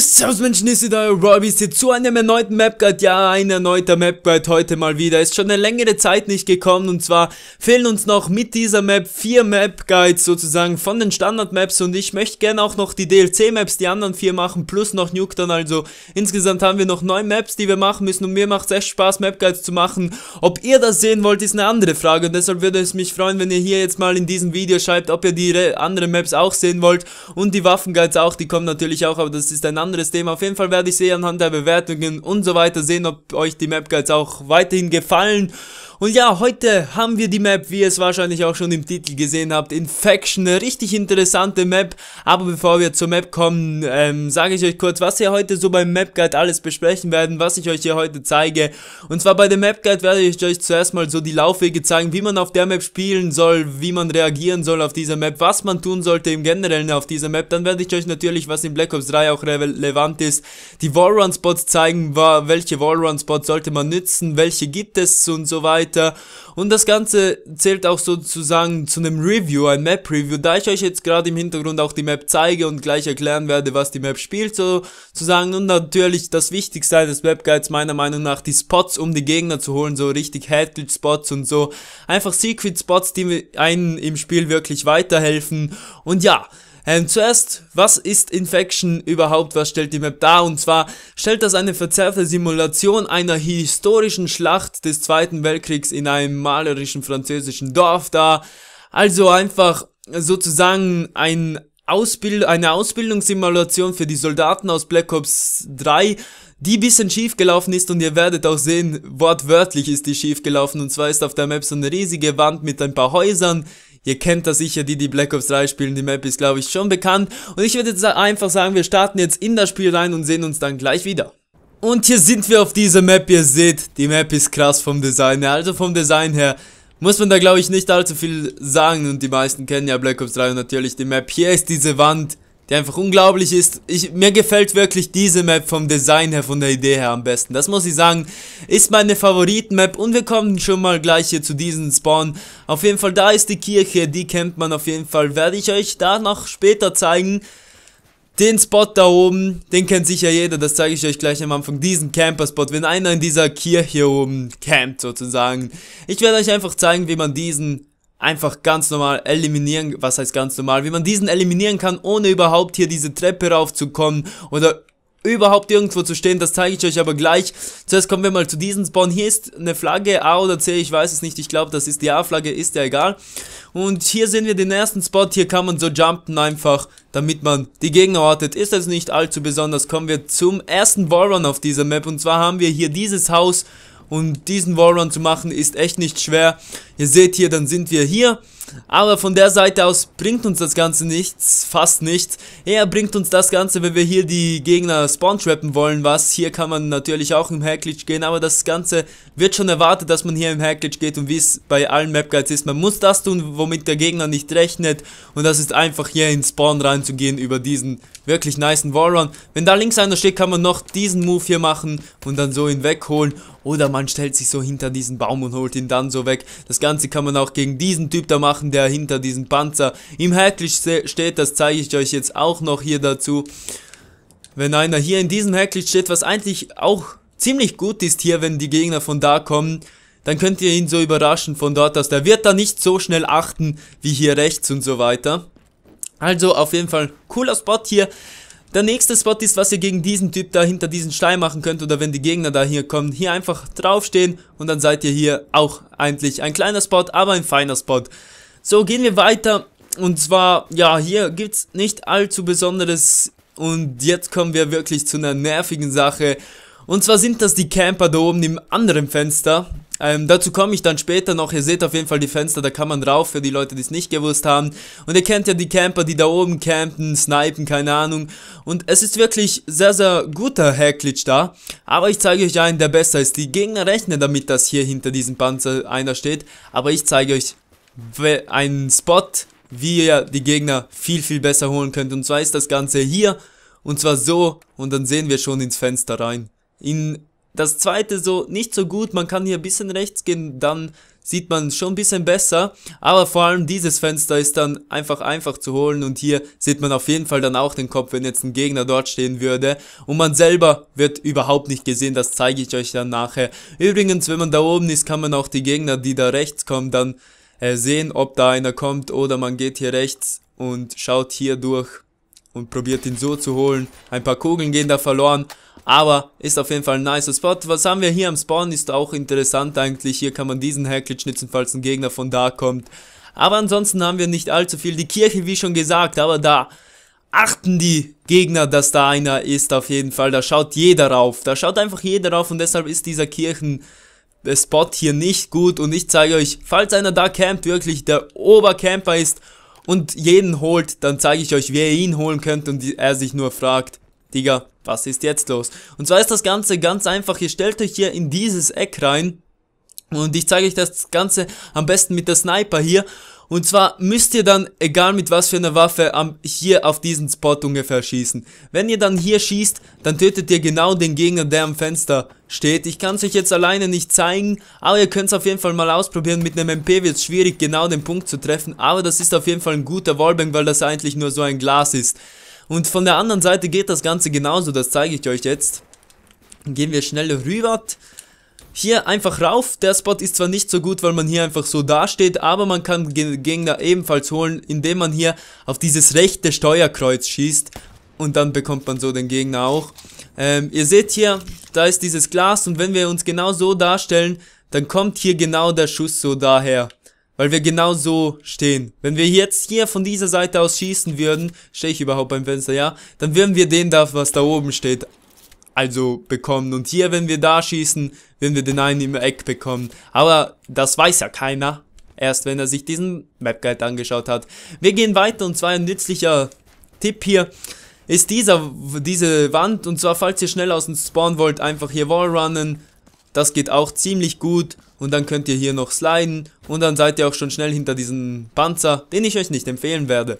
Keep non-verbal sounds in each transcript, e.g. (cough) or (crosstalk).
servus Menschen, ist wieder euer Robbies hier zu einem erneuten Map Guide. Ja, ein erneuter Map Guide heute mal wieder. Ist schon eine längere Zeit nicht gekommen und zwar fehlen uns noch mit dieser Map vier Map Guides sozusagen von den Standard Maps und ich möchte gerne auch noch die DLC Maps, die anderen vier machen, plus noch Nuketown. Also insgesamt haben wir noch neun Maps, die wir machen müssen und mir macht es echt Spaß Map Guides zu machen. Ob ihr das sehen wollt, ist eine andere Frage und deshalb würde es mich freuen, wenn ihr hier jetzt mal in diesem Video schreibt, ob ihr die anderen Maps auch sehen wollt und die Waffen Guides auch, die kommen natürlich auch, aber das ist ein anderes anderes Thema. Auf jeden Fall werde ich sehen anhand der Bewertungen und so weiter sehen, ob euch die Map Guides auch weiterhin gefallen. Und ja, heute haben wir die Map, wie ihr es wahrscheinlich auch schon im Titel gesehen habt, Infection. Eine richtig interessante Map. Aber bevor wir zur Map kommen, ähm, sage ich euch kurz, was wir heute so beim Map Guide alles besprechen werden, was ich euch hier heute zeige. Und zwar bei dem Map Guide werde ich euch zuerst mal so die Laufwege zeigen, wie man auf der Map spielen soll, wie man reagieren soll auf dieser Map, was man tun sollte im Generellen auf dieser Map. Dann werde ich euch natürlich, was in Black Ops 3 auch relevant ist, die Wallrun-Spots zeigen, welche Wallrun-Spots sollte man nützen, welche gibt es und so weiter weiter. Und das Ganze zählt auch sozusagen zu einem Review, ein Map-Review, da ich euch jetzt gerade im Hintergrund auch die Map zeige und gleich erklären werde, was die Map spielt sozusagen. Und natürlich das Wichtigste eines Webguides meiner Meinung nach die Spots, um die Gegner zu holen, so richtig Hatred-Spots und so. Einfach Secret-Spots, die einen im Spiel wirklich weiterhelfen. Und ja, ähm, zuerst, was ist Infection überhaupt? Was stellt die Map dar? Und zwar stellt das eine verzerrte Simulation einer historischen Schlacht des Zweiten Weltkriegs in einem malerischen französischen Dorf dar. Also einfach sozusagen ein Ausbild eine Ausbildungssimulation für die Soldaten aus Black Ops 3, die bisschen schief gelaufen ist und ihr werdet auch sehen, wortwörtlich ist die schief gelaufen und zwar ist auf der Map so eine riesige Wand mit ein paar Häusern, Ihr kennt das sicher, die, die Black Ops 3 spielen. Die Map ist, glaube ich, schon bekannt. Und ich würde jetzt einfach sagen, wir starten jetzt in das Spiel rein und sehen uns dann gleich wieder. Und hier sind wir auf dieser Map. Ihr seht, die Map ist krass vom Design her. Also vom Design her muss man da, glaube ich, nicht allzu viel sagen. Und die meisten kennen ja Black Ops 3 und natürlich die Map. Hier ist diese Wand die einfach unglaublich ist. Ich, mir gefällt wirklich diese Map vom Design her, von der Idee her am besten. Das muss ich sagen, ist meine Favoriten-Map und wir kommen schon mal gleich hier zu diesem Spawn. Auf jeden Fall, da ist die Kirche, die kennt man auf jeden Fall. Werde ich euch da noch später zeigen. Den Spot da oben, den kennt sicher jeder, das zeige ich euch gleich am Anfang, diesen Camper-Spot, wenn einer in dieser Kirche oben campt sozusagen. Ich werde euch einfach zeigen, wie man diesen einfach ganz normal eliminieren, was heißt ganz normal, wie man diesen eliminieren kann, ohne überhaupt hier diese Treppe raufzukommen oder überhaupt irgendwo zu stehen, das zeige ich euch aber gleich. Zuerst kommen wir mal zu diesem Spawn. Hier ist eine Flagge A oder C, ich weiß es nicht, ich glaube, das ist die A-Flagge, ist ja egal. Und hier sehen wir den ersten Spot, hier kann man so jumpen einfach, damit man die Gegner ortet. Ist das nicht allzu besonders, kommen wir zum ersten Warrun auf dieser Map und zwar haben wir hier dieses Haus und diesen Wallrun zu machen ist echt nicht schwer. Ihr seht hier, dann sind wir hier. Aber von der Seite aus bringt uns das Ganze nichts, fast nichts. Eher bringt uns das Ganze, wenn wir hier die Gegner spawn-trappen wollen, was. Hier kann man natürlich auch im Hacklitch gehen, aber das Ganze wird schon erwartet, dass man hier im Hacklitch geht und wie es bei allen Map Guides ist. Man muss das tun, womit der Gegner nicht rechnet und das ist einfach hier in Spawn reinzugehen über diesen wirklich niceen Wallrun. Wenn da links einer steht, kann man noch diesen Move hier machen und dann so ihn wegholen oder man stellt sich so hinter diesen Baum und holt ihn dann so weg. Das Ganze kann man auch gegen diesen Typ da machen Drachen, der hinter diesem Panzer im Hacklich steht. Das zeige ich euch jetzt auch noch hier dazu. Wenn einer hier in diesem Hacklich steht, was eigentlich auch ziemlich gut ist hier, wenn die Gegner von da kommen, dann könnt ihr ihn so überraschen von dort aus. Der wird da nicht so schnell achten wie hier rechts und so weiter. Also auf jeden Fall cooler Spot hier. Der nächste Spot ist, was ihr gegen diesen Typ da hinter diesen Stein machen könnt oder wenn die Gegner da hier kommen, hier einfach draufstehen und dann seid ihr hier auch eigentlich ein kleiner Spot, aber ein feiner Spot. So, gehen wir weiter. Und zwar, ja, hier gibt's nicht allzu Besonderes. Und jetzt kommen wir wirklich zu einer nervigen Sache. Und zwar sind das die Camper da oben im anderen Fenster. Ähm, dazu komme ich dann später noch. Ihr seht auf jeden Fall die Fenster, da kann man drauf für die Leute, die es nicht gewusst haben. Und ihr kennt ja die Camper, die da oben campen, snipen, keine Ahnung. Und es ist wirklich sehr, sehr guter Hacklitch da. Aber ich zeige euch einen, der besser ist. Die Gegner rechnen damit, dass hier hinter diesem Panzer einer steht. Aber ich zeige euch einen Spot, wie ihr die Gegner viel, viel besser holen könnt. Und zwar ist das Ganze hier. Und zwar so. Und dann sehen wir schon ins Fenster rein. In das zweite so nicht so gut. Man kann hier ein bisschen rechts gehen. Dann sieht man schon ein bisschen besser. Aber vor allem dieses Fenster ist dann einfach einfach zu holen. Und hier sieht man auf jeden Fall dann auch den Kopf, wenn jetzt ein Gegner dort stehen würde. Und man selber wird überhaupt nicht gesehen. Das zeige ich euch dann nachher. Übrigens, wenn man da oben ist, kann man auch die Gegner, die da rechts kommen, dann äh, sehen, ob da einer kommt oder man geht hier rechts und schaut hier durch und probiert ihn so zu holen. Ein paar Kugeln gehen da verloren, aber ist auf jeden Fall ein nicer Spot. Was haben wir hier am Spawn, ist auch interessant eigentlich. Hier kann man diesen Hacklitz schnitzen, falls ein Gegner von da kommt. Aber ansonsten haben wir nicht allzu viel. Die Kirche, wie schon gesagt, aber da achten die Gegner, dass da einer ist auf jeden Fall. Da schaut jeder rauf. Da schaut einfach jeder rauf und deshalb ist dieser Kirchen... Spot hier nicht gut und ich zeige euch, falls einer da campt, wirklich der Obercamper ist und jeden holt, dann zeige ich euch, wie ihr ihn holen könnt und er sich nur fragt, Digga, was ist jetzt los? Und zwar ist das Ganze ganz einfach, ihr stellt euch hier in dieses Eck rein und ich zeige euch das Ganze am besten mit der Sniper hier und zwar müsst ihr dann, egal mit was für einer Waffe, hier auf diesen Spot ungefähr schießen. Wenn ihr dann hier schießt, dann tötet ihr genau den Gegner, der am Fenster steht. Ich kann es euch jetzt alleine nicht zeigen, aber ihr könnt es auf jeden Fall mal ausprobieren. Mit einem MP wird es schwierig, genau den Punkt zu treffen, aber das ist auf jeden Fall ein guter Wallbang, weil das eigentlich nur so ein Glas ist. Und von der anderen Seite geht das Ganze genauso, das zeige ich euch jetzt. Gehen wir schnell rüber. Hier einfach rauf. Der Spot ist zwar nicht so gut, weil man hier einfach so dasteht, aber man kann Gegner ebenfalls holen, indem man hier auf dieses rechte Steuerkreuz schießt. Und dann bekommt man so den Gegner auch. Ähm, ihr seht hier, da ist dieses Glas und wenn wir uns genau so darstellen, dann kommt hier genau der Schuss so daher. Weil wir genau so stehen. Wenn wir jetzt hier von dieser Seite aus schießen würden, stehe ich überhaupt beim Fenster, ja? Dann würden wir den da, was da oben steht, also bekommen. Und hier, wenn wir da schießen, würden wir den einen im Eck bekommen. Aber das weiß ja keiner. Erst wenn er sich diesen Map Guide angeschaut hat. Wir gehen weiter und zwar ein nützlicher Tipp hier ist dieser, diese Wand. Und zwar, falls ihr schnell aus dem Spawn wollt, einfach hier Wallrunnen. Das geht auch ziemlich gut. Und dann könnt ihr hier noch sliden. Und dann seid ihr auch schon schnell hinter diesem Panzer, den ich euch nicht empfehlen werde,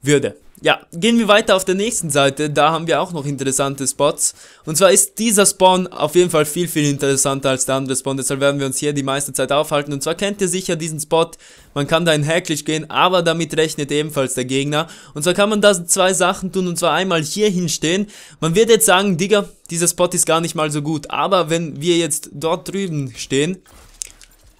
würde. Ja, gehen wir weiter auf der nächsten Seite, da haben wir auch noch interessante Spots. Und zwar ist dieser Spawn auf jeden Fall viel, viel interessanter als der andere Spawn, deshalb werden wir uns hier die meiste Zeit aufhalten. Und zwar kennt ihr sicher diesen Spot, man kann da in Hacklich gehen, aber damit rechnet ebenfalls der Gegner. Und zwar kann man da zwei Sachen tun, und zwar einmal hier hinstehen. Man wird jetzt sagen, Digga, dieser Spot ist gar nicht mal so gut, aber wenn wir jetzt dort drüben stehen,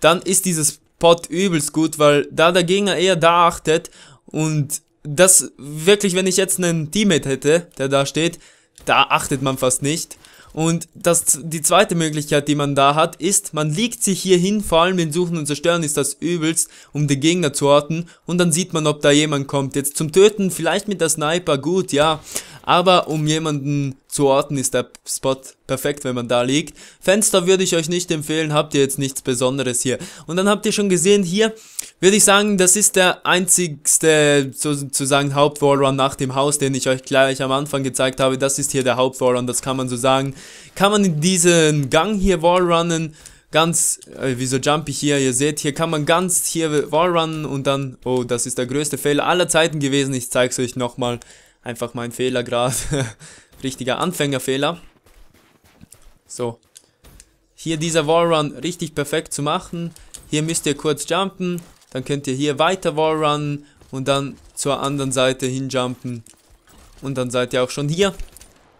dann ist dieses Spot übelst gut, weil da der Gegner eher da achtet und das wirklich, wenn ich jetzt einen Teammate hätte, der da steht, da achtet man fast nicht. Und das, die zweite Möglichkeit, die man da hat, ist, man liegt sich hier hin, vor allem in Suchen und Zerstören ist das übelst, um den Gegner zu orten und dann sieht man, ob da jemand kommt. Jetzt zum Töten, vielleicht mit der Sniper, gut, ja, aber um jemanden zu orten ist der Spot perfekt, wenn man da liegt. Fenster würde ich euch nicht empfehlen, habt ihr jetzt nichts Besonderes hier. Und dann habt ihr schon gesehen, hier würde ich sagen, das ist der einzigste sozusagen Hauptwallrun nach dem Haus, den ich euch gleich am Anfang gezeigt habe. Das ist hier der Hauptwallrun, das kann man so sagen. Kann man in diesen Gang hier Wallrunnen ganz, äh, wieso jump ich hier, ihr seht, hier kann man ganz hier Wallrunnen und dann, oh, das ist der größte Fehler aller Zeiten gewesen. Ich zeig's euch nochmal, einfach mein Fehler gerade. (laughs) Richtiger Anfängerfehler. So. Hier dieser Wallrun richtig perfekt zu machen. Hier müsst ihr kurz jumpen dann könnt ihr hier weiter wallrunnen und dann zur anderen Seite hinjumpen. Und dann seid ihr auch schon hier.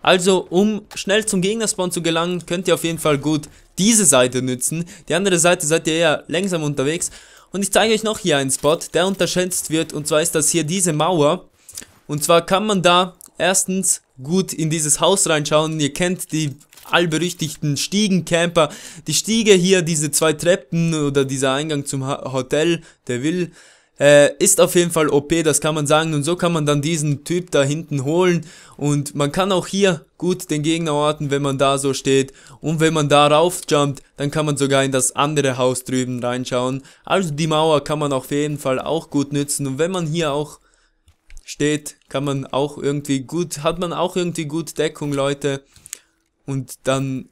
Also, um schnell zum Gegnerspawn zu gelangen, könnt ihr auf jeden Fall gut diese Seite nützen. Die andere Seite seid ihr eher langsam unterwegs. Und ich zeige euch noch hier einen Spot, der unterschätzt wird. Und zwar ist das hier diese Mauer. Und zwar kann man da erstens gut in dieses Haus reinschauen. Ihr kennt die allberüchtigten Stiegencamper. Die Stiege hier, diese zwei Treppen oder dieser Eingang zum Hotel der Will, äh, ist auf jeden Fall OP, das kann man sagen. Und so kann man dann diesen Typ da hinten holen. Und man kann auch hier gut den Gegner orten, wenn man da so steht. Und wenn man da raufjumpt, dann kann man sogar in das andere Haus drüben reinschauen. Also die Mauer kann man auf jeden Fall auch gut nützen. Und wenn man hier auch steht, kann man auch irgendwie gut, hat man auch irgendwie gut Deckung, Leute. Und dann,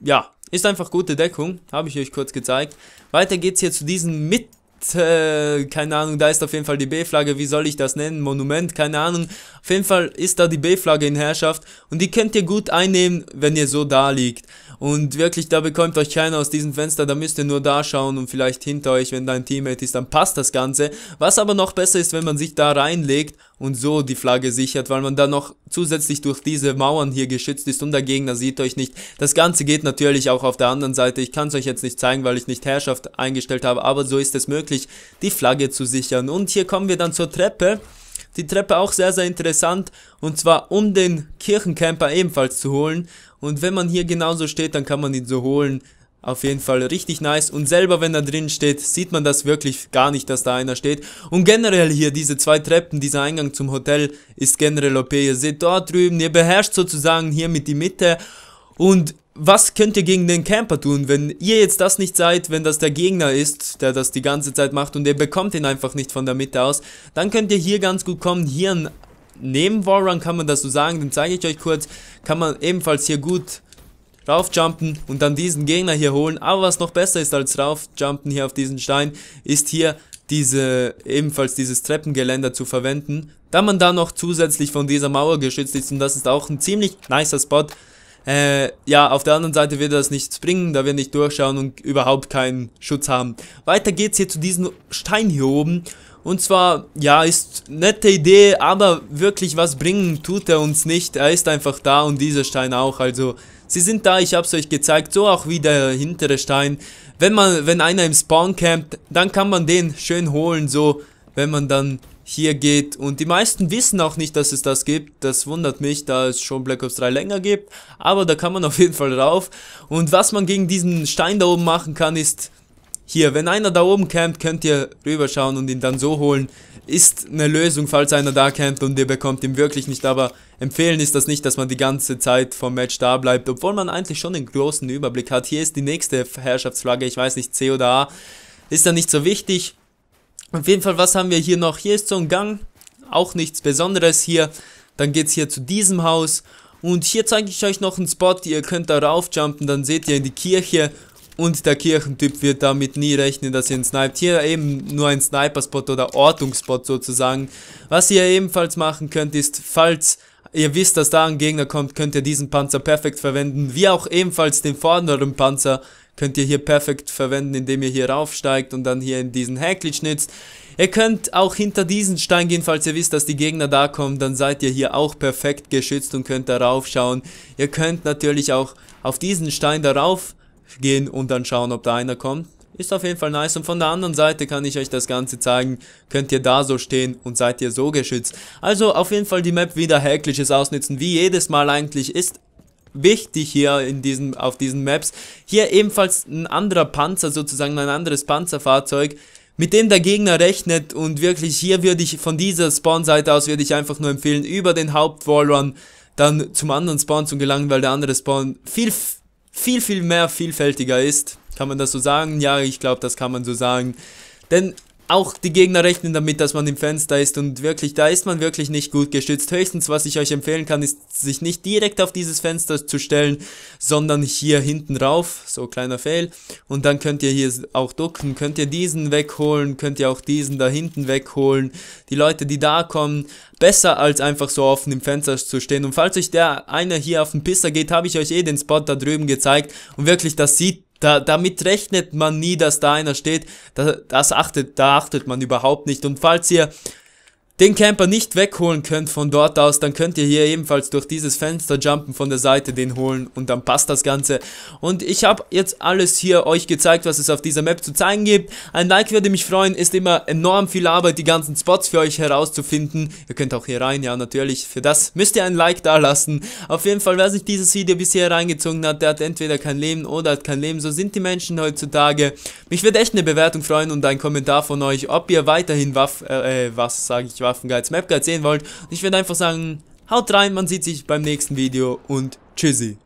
ja, ist einfach gute Deckung, habe ich euch kurz gezeigt. Weiter geht's hier zu diesen mit äh, keine Ahnung, da ist auf jeden Fall die B-Flagge, wie soll ich das nennen? Monument, keine Ahnung. Auf jeden Fall ist da die B-Flagge in Herrschaft und die könnt ihr gut einnehmen, wenn ihr so da liegt. Und wirklich, da bekommt euch keiner aus diesem Fenster, da müsst ihr nur da schauen und vielleicht hinter euch, wenn dein Teammate ist, dann passt das Ganze. Was aber noch besser ist, wenn man sich da reinlegt und so die Flagge sichert, weil man dann noch zusätzlich durch diese Mauern hier geschützt ist und der Gegner sieht euch nicht. Das Ganze geht natürlich auch auf der anderen Seite. Ich kann es euch jetzt nicht zeigen, weil ich nicht Herrschaft eingestellt habe, aber so ist es möglich wirklich die Flagge zu sichern. Und hier kommen wir dann zur Treppe. Die Treppe auch sehr, sehr interessant. Und zwar um den Kirchencamper ebenfalls zu holen. Und wenn man hier genauso steht, dann kann man ihn so holen. Auf jeden Fall richtig nice. Und selber, wenn er drin steht, sieht man das wirklich gar nicht, dass da einer steht. Und generell hier diese zwei Treppen, dieser Eingang zum Hotel ist generell OP. Ihr seht dort drüben, ihr beherrscht sozusagen hier mit die Mitte. Und was könnt ihr gegen den Camper tun, wenn ihr jetzt das nicht seid, wenn das der Gegner ist, der das die ganze Zeit macht und ihr bekommt ihn einfach nicht von der Mitte aus, dann könnt ihr hier ganz gut kommen, hier ein neben Warrun kann man das so sagen, den zeige ich euch kurz, kann man ebenfalls hier gut raufjumpen und dann diesen Gegner hier holen. Aber was noch besser ist als raufjumpen hier auf diesen Stein, ist hier diese ebenfalls dieses Treppengeländer zu verwenden, da man da noch zusätzlich von dieser Mauer geschützt ist und das ist auch ein ziemlich nicer Spot, äh, ja, auf der anderen Seite wird das nichts bringen, da wir nicht durchschauen und überhaupt keinen Schutz haben. Weiter geht's hier zu diesem Stein hier oben. Und zwar, ja, ist nette Idee, aber wirklich was bringen tut er uns nicht. Er ist einfach da und dieser Stein auch. Also, sie sind da, ich hab's euch gezeigt. So auch wie der hintere Stein. Wenn man, wenn einer im Spawn campt, dann kann man den schön holen, so, wenn man dann hier geht. Und die meisten wissen auch nicht, dass es das gibt. Das wundert mich, da es schon Black Ops 3 länger gibt. Aber da kann man (laughs) auf jeden Fall rauf. Und was man gegen diesen Stein da oben machen kann, ist... Hier, wenn einer da oben campt, könnt ihr rüberschauen und ihn dann so holen. Ist eine Lösung, falls einer da campt und ihr bekommt ihn wirklich nicht. Aber empfehlen ist das nicht, dass man die ganze Zeit vom Match da bleibt. Obwohl man eigentlich schon einen großen Überblick hat. Hier ist die nächste Herrschaftsflagge, ich weiß nicht, C oder A. Ist dann nicht so wichtig. Auf jeden Fall, was haben wir hier noch? Hier ist so ein Gang, auch nichts Besonderes hier. Dann geht's hier zu diesem Haus. Und hier zeige ich euch noch einen Spot, ihr könnt da raufjumpen, dann seht ihr in die Kirche. Und der Kirchentyp wird damit nie rechnen, dass ihr ihn sniped. Hier eben nur ein Sniper-Spot oder Ortungsspot sozusagen. Was ihr ebenfalls machen könnt, ist, falls ihr wisst, dass da ein Gegner kommt, könnt ihr diesen Panzer perfekt verwenden. Wie auch ebenfalls den vorderen Panzer könnt ihr hier perfekt verwenden, indem ihr hier raufsteigt und dann hier in diesen Häkli schnitzt. Ihr könnt auch hinter diesen Stein gehen, falls ihr wisst, dass die Gegner da kommen, dann seid ihr hier auch perfekt geschützt und könnt darauf schauen. Ihr könnt natürlich auch auf diesen Stein darauf gehen und dann schauen, ob da einer kommt. Ist auf jeden Fall nice und von der anderen Seite kann ich euch das Ganze zeigen, könnt ihr da so stehen und seid ihr so geschützt. Also auf jeden Fall die Map wieder häkliches Ausnutzen, wie jedes Mal eigentlich, ist wichtig hier in diesen, auf diesen Maps. Hier ebenfalls ein anderer Panzer, sozusagen ein anderes Panzerfahrzeug, mit dem der Gegner rechnet und wirklich hier würde ich von dieser Spawn-Seite aus würde ich einfach nur empfehlen, über den Hauptwallrun dann zum anderen Spawn zu gelangen, weil der andere Spawn viel, viel, viel mehr vielfältiger ist. Kann man das so sagen? Ja, ich glaube, das kann man so sagen. Denn auch die Gegner rechnen damit, dass man im Fenster ist und wirklich, da ist man wirklich nicht gut geschützt. Höchstens, was ich euch empfehlen kann, ist, sich nicht direkt auf dieses Fenster zu stellen, sondern hier hinten rauf, so kleiner Fail. Und dann könnt ihr hier auch ducken, könnt ihr diesen wegholen, könnt ihr auch diesen da hinten wegholen. Die Leute, die da kommen, besser als einfach so offen im Fenster zu stehen. Und falls euch der einer hier auf den Pisser geht, habe ich euch eh den Spot da drüben gezeigt. Und wirklich, das sieht da, damit rechnet man nie, dass da einer steht. Da, das achtet, da achtet man überhaupt nicht. Und falls ihr den Camper nicht wegholen könnt von dort aus, dann könnt ihr hier ebenfalls durch dieses Fenster jumpen, von der Seite den holen und dann passt das Ganze. Und ich habe jetzt alles hier euch gezeigt, was es auf dieser Map zu zeigen gibt. Ein Like würde mich freuen, ist immer enorm viel Arbeit, die ganzen Spots für euch herauszufinden. Ihr könnt auch hier rein, ja natürlich, für das müsst ihr ein Like da lassen. Auf jeden Fall, wer sich dieses Video bisher reingezogen hat, der hat entweder kein Leben oder hat kein Leben, so sind die Menschen heutzutage. Mich würde echt eine Bewertung freuen und ein Kommentar von euch, ob ihr weiterhin Waff, äh, äh was sage ich, was Map Mapgeiz sehen wollt. Und ich würde einfach sagen, haut rein, man sieht sich beim nächsten Video und tschüssi.